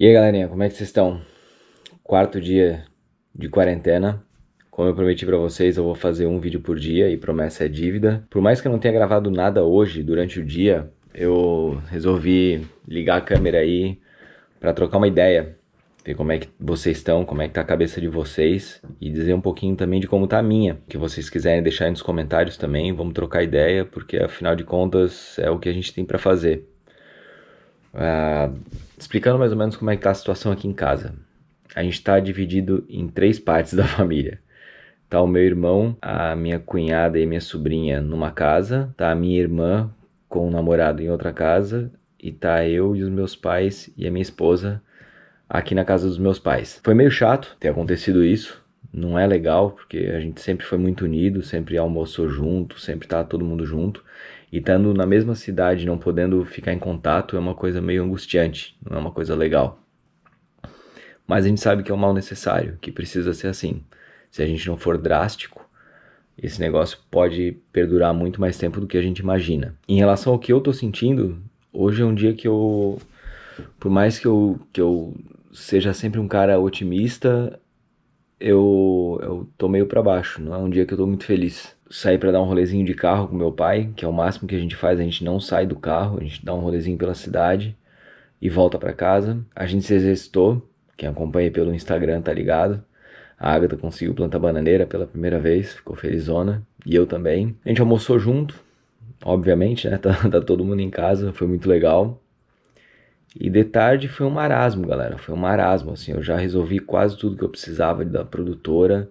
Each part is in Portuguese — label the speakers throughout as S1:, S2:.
S1: E aí galerinha, como é que vocês estão? Quarto dia de quarentena. Como eu prometi para vocês, eu vou fazer um vídeo por dia e promessa é dívida. Por mais que eu não tenha gravado nada hoje durante o dia, eu resolvi ligar a câmera aí para trocar uma ideia, ver como é que vocês estão, como é que tá a cabeça de vocês e dizer um pouquinho também de como tá a minha. O que vocês quiserem deixar aí nos comentários também, vamos trocar ideia, porque afinal de contas é o que a gente tem para fazer. Uh, explicando mais ou menos como é que tá a situação aqui em casa. A gente está dividido em três partes da família. Tá o meu irmão, a minha cunhada e minha sobrinha numa casa, tá a minha irmã com o namorado em outra casa, e tá eu e os meus pais e a minha esposa aqui na casa dos meus pais. Foi meio chato ter acontecido isso, não é legal, porque a gente sempre foi muito unido, sempre almoçou junto, sempre tá todo mundo junto e estando na mesma cidade, não podendo ficar em contato, é uma coisa meio angustiante, não é uma coisa legal. Mas a gente sabe que é um mal necessário, que precisa ser assim. Se a gente não for drástico, esse negócio pode perdurar muito mais tempo do que a gente imagina. Em relação ao que eu tô sentindo, hoje é um dia que eu. Por mais que eu, que eu seja sempre um cara otimista, eu, eu tô meio para baixo. Não é um dia que eu tô muito feliz sair para dar um rolezinho de carro com meu pai, que é o máximo que a gente faz, a gente não sai do carro, a gente dá um rolezinho pela cidade e volta para casa. A gente se exercitou, quem acompanha pelo Instagram tá ligado. A Agatha conseguiu plantar bananeira pela primeira vez, ficou felizona, e eu também. A gente almoçou junto, obviamente, né? Tá, tá todo mundo em casa, foi muito legal. E de tarde foi um marasmo, galera, foi um marasmo, assim, eu já resolvi quase tudo que eu precisava da produtora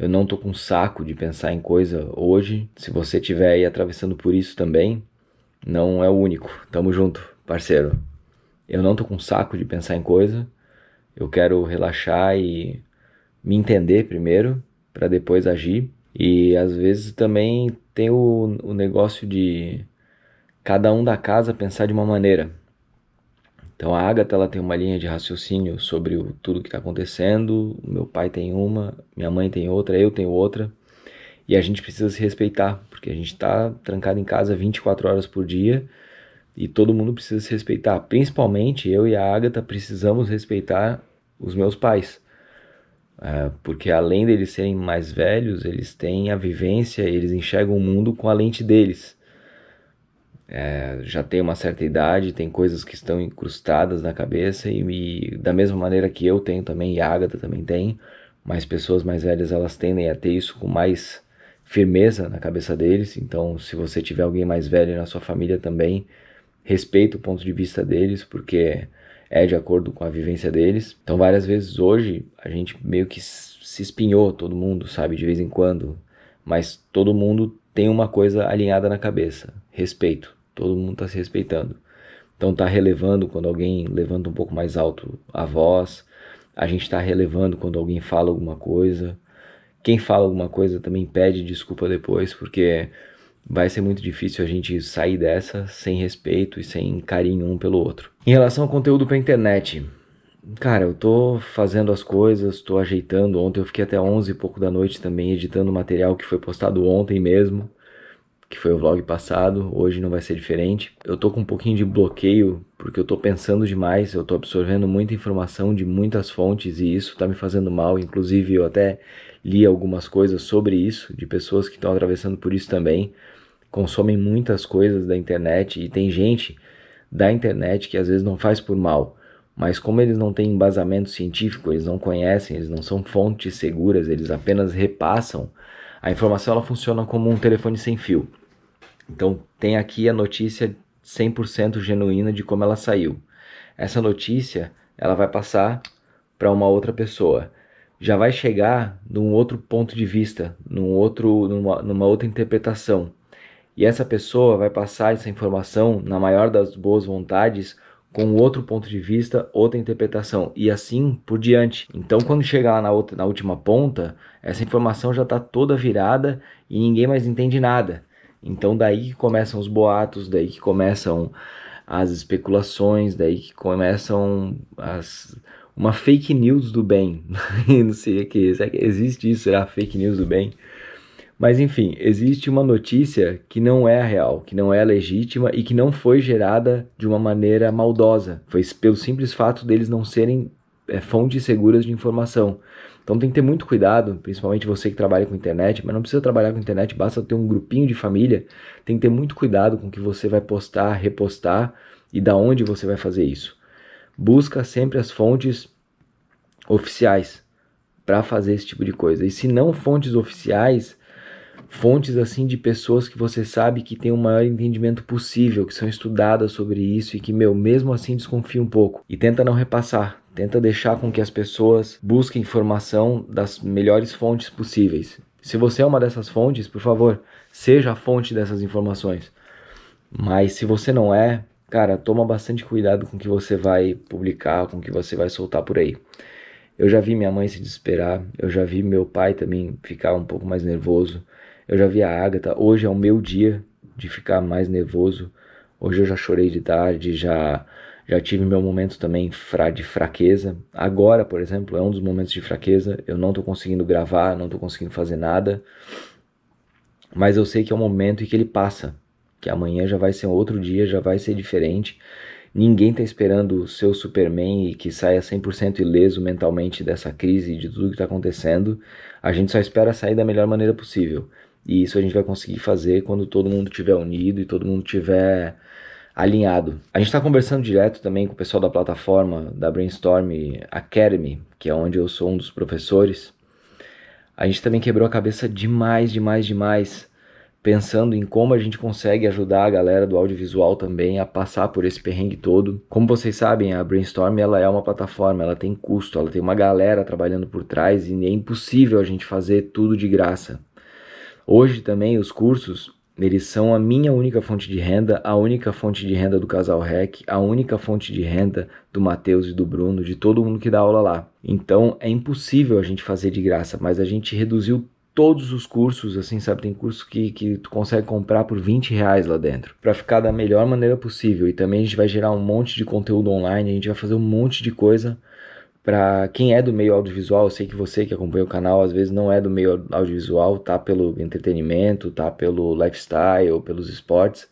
S1: eu não tô com saco de pensar em coisa hoje. Se você estiver aí atravessando por isso também, não é o único. Tamo junto, parceiro. Eu não tô com saco de pensar em coisa. Eu quero relaxar e me entender primeiro para depois agir. E às vezes também tem o, o negócio de cada um da casa pensar de uma maneira. Então a Agatha ela tem uma linha de raciocínio sobre o, tudo que está acontecendo, meu pai tem uma, minha mãe tem outra, eu tenho outra, e a gente precisa se respeitar, porque a gente está trancado em casa 24 horas por dia e todo mundo precisa se respeitar, principalmente eu e a Agatha precisamos respeitar os meus pais. É, porque além deles serem mais velhos, eles têm a vivência, eles enxergam o mundo com a lente deles é, já tem uma certa idade, tem coisas que estão incrustadas na cabeça e, me da mesma maneira que eu tenho também e a Agatha também tem, mas pessoas mais velhas elas tendem a ter isso com mais firmeza na cabeça deles. Então, se você tiver alguém mais velho na sua família também, respeita o ponto de vista deles, porque é de acordo com a vivência deles. Então, várias vezes hoje a gente meio que se espinhou, todo mundo, sabe, de vez em quando, mas todo mundo tem uma coisa alinhada na cabeça: respeito todo mundo está se respeitando. Então está relevando quando alguém levanta um pouco mais alto a voz, a gente está relevando quando alguém fala alguma coisa. Quem fala alguma coisa também pede desculpa depois, porque vai ser muito difícil a gente sair dessa sem respeito e sem carinho um pelo outro. Em relação ao conteúdo para internet, cara, eu tô fazendo as coisas, tô ajeitando. Ontem eu fiquei até 11 e pouco da noite também editando material que foi postado ontem mesmo que foi o vlog passado, hoje não vai ser diferente. Eu tô com um pouquinho de bloqueio porque eu tô pensando demais, eu tô absorvendo muita informação de muitas fontes e isso tá me fazendo mal, inclusive eu até li algumas coisas sobre isso, de pessoas que estão atravessando por isso também, consomem muitas coisas da internet e tem gente da internet que às vezes não faz por mal, mas como eles não têm embasamento científico, eles não conhecem, eles não são fontes seguras, eles apenas repassam. A informação ela funciona como um telefone sem fio. Então tem aqui a notícia 100% genuína de como ela saiu. Essa notícia, ela vai passar para uma outra pessoa. Já vai chegar num outro ponto de vista, num outro, numa, numa outra interpretação. E essa pessoa vai passar essa informação, na maior das boas vontades, com outro ponto de vista, outra interpretação e assim por diante. Então, quando chegar lá na, outra, na última ponta, essa informação já está toda virada e ninguém mais entende nada. Então daí que começam os boatos, daí que começam as especulações, daí que começam as uma fake news do bem. não sei o que, será que existe isso, será fake news do bem? Mas enfim, existe uma notícia que não é real, que não é legítima e que não foi gerada de uma maneira maldosa. Foi pelo simples fato deles não serem eh, fontes seguras de informação. Então tem que ter muito cuidado, principalmente você que trabalha com internet, mas não precisa trabalhar com internet, basta ter um grupinho de família. Tem que ter muito cuidado com o que você vai postar, repostar e da onde você vai fazer isso. Busca sempre as fontes oficiais para fazer esse tipo de coisa. E se não fontes oficiais, fontes assim de pessoas que você sabe que tem o maior entendimento possível, que são estudadas sobre isso e que, meu, mesmo assim desconfia um pouco. E tenta não repassar, Tenta deixar com que as pessoas busquem informação das melhores fontes possíveis. Se você é uma dessas fontes, por favor, seja a fonte dessas informações. Mas se você não é, cara, toma bastante cuidado com o que você vai publicar, com o que você vai soltar por aí. Eu já vi minha mãe se desesperar, eu já vi meu pai também ficar um pouco mais nervoso, eu já vi a Agatha. Hoje é o meu dia de ficar mais nervoso. Hoje eu já chorei de tarde, já já tive meu momento também de fraqueza. Agora, por exemplo, é um dos momentos de fraqueza. Eu não estou conseguindo gravar, não estou conseguindo fazer nada. Mas eu sei que é um momento e que ele passa. Que amanhã já vai ser outro dia, já vai ser diferente. Ninguém está esperando o seu Superman e que saia 100% ileso mentalmente dessa crise, de tudo que está acontecendo. A gente só espera sair da melhor maneira possível. E isso a gente vai conseguir fazer quando todo mundo estiver unido e todo mundo tiver alinhado. A gente está conversando direto também com o pessoal da plataforma da Brainstorm Academy, que é onde eu sou um dos professores. A gente também quebrou a cabeça demais, demais, demais, pensando em como a gente consegue ajudar a galera do audiovisual também a passar por esse perrengue todo. Como vocês sabem, a Brainstorm ela é uma plataforma, ela tem custo, ela tem uma galera trabalhando por trás e é impossível a gente fazer tudo de graça. Hoje também os cursos eles são a minha única fonte de renda, a única fonte de renda do casal REC, a única fonte de renda do Matheus e do Bruno, de todo mundo que dá aula lá. Então é impossível a gente fazer de graça, mas a gente reduziu todos os cursos, assim, sabe? Tem curso que, que tu consegue comprar por 20 reais lá dentro, para ficar da melhor maneira possível. E também a gente vai gerar um monte de conteúdo online, a gente vai fazer um monte de coisa para quem é do meio audiovisual, eu sei que você que acompanha o canal às vezes não é do meio audiovisual, tá pelo entretenimento, tá pelo lifestyle, pelos esportes,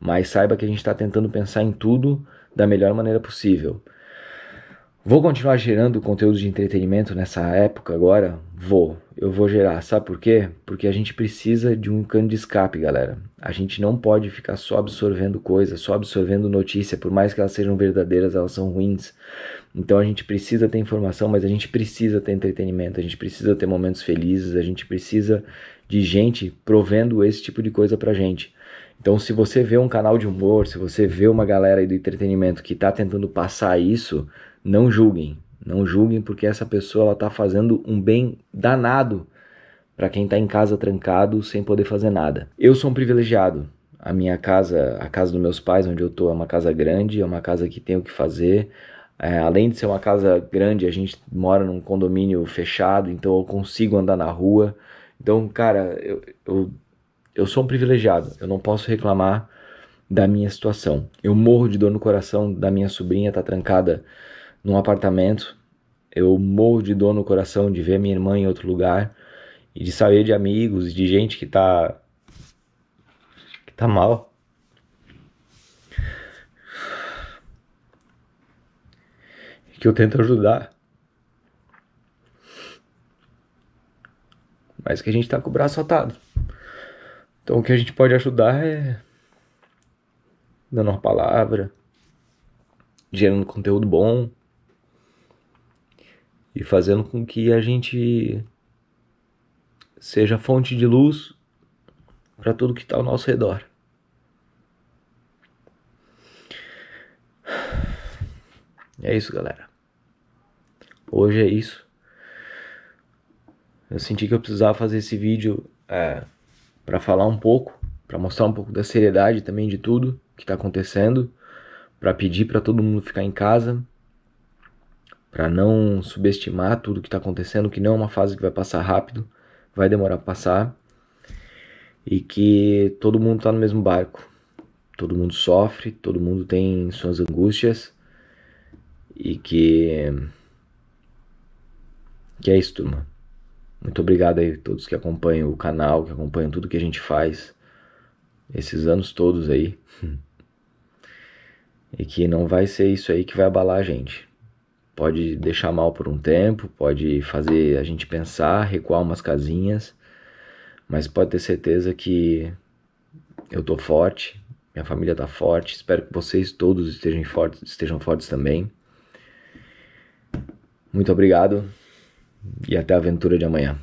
S1: mas saiba que a gente está tentando pensar em tudo da melhor maneira possível. Vou continuar gerando conteúdo de entretenimento nessa época agora? Vou. Eu vou gerar. Sabe por quê? Porque a gente precisa de um cano de escape, galera. A gente não pode ficar só absorvendo coisas, só absorvendo notícia. Por mais que elas sejam verdadeiras, elas são ruins. Então a gente precisa ter informação, mas a gente precisa ter entretenimento, a gente precisa ter momentos felizes, a gente precisa de gente provendo esse tipo de coisa pra gente. Então, se você vê um canal de humor, se você vê uma galera aí do entretenimento que tá tentando passar isso, não julguem. Não julguem porque essa pessoa está fazendo um bem danado para quem está em casa trancado sem poder fazer nada. Eu sou um privilegiado. A minha casa, a casa dos meus pais, onde eu estou, é uma casa grande, é uma casa que tem o que fazer. É, além de ser uma casa grande, a gente mora num condomínio fechado, então eu consigo andar na rua. Então, cara, eu, eu, eu sou um privilegiado. Eu não posso reclamar da minha situação. Eu morro de dor no coração da minha sobrinha estar tá trancada num apartamento. Eu morro de dor no coração de ver minha irmã em outro lugar e de saber de amigos, de gente que tá que tá mal. E que eu tento ajudar. Mas que a gente tá com o braço atado. Então o que a gente pode ajudar é dando uma palavra, gerando conteúdo bom, e fazendo com que a gente seja fonte de luz para tudo que está ao nosso redor. É isso, galera. Hoje é isso. Eu senti que eu precisava fazer esse vídeo é, para falar um pouco, para mostrar um pouco da seriedade também de tudo que está acontecendo, para pedir para todo mundo ficar em casa, para não subestimar tudo que está acontecendo, que não é uma fase que vai passar rápido, vai demorar pra passar e que todo mundo está no mesmo barco. Todo mundo sofre, todo mundo tem suas angústias e que que é isso, turma. Muito obrigado aí a todos que acompanham o canal, que acompanham tudo que a gente faz esses anos todos aí. e que não vai ser isso aí que vai abalar a gente pode deixar mal por um tempo, pode fazer a gente pensar, recuar umas casinhas, mas pode ter certeza que eu tô forte, minha família tá forte, espero que vocês todos estejam fortes, estejam fortes também. Muito obrigado e até a aventura de amanhã.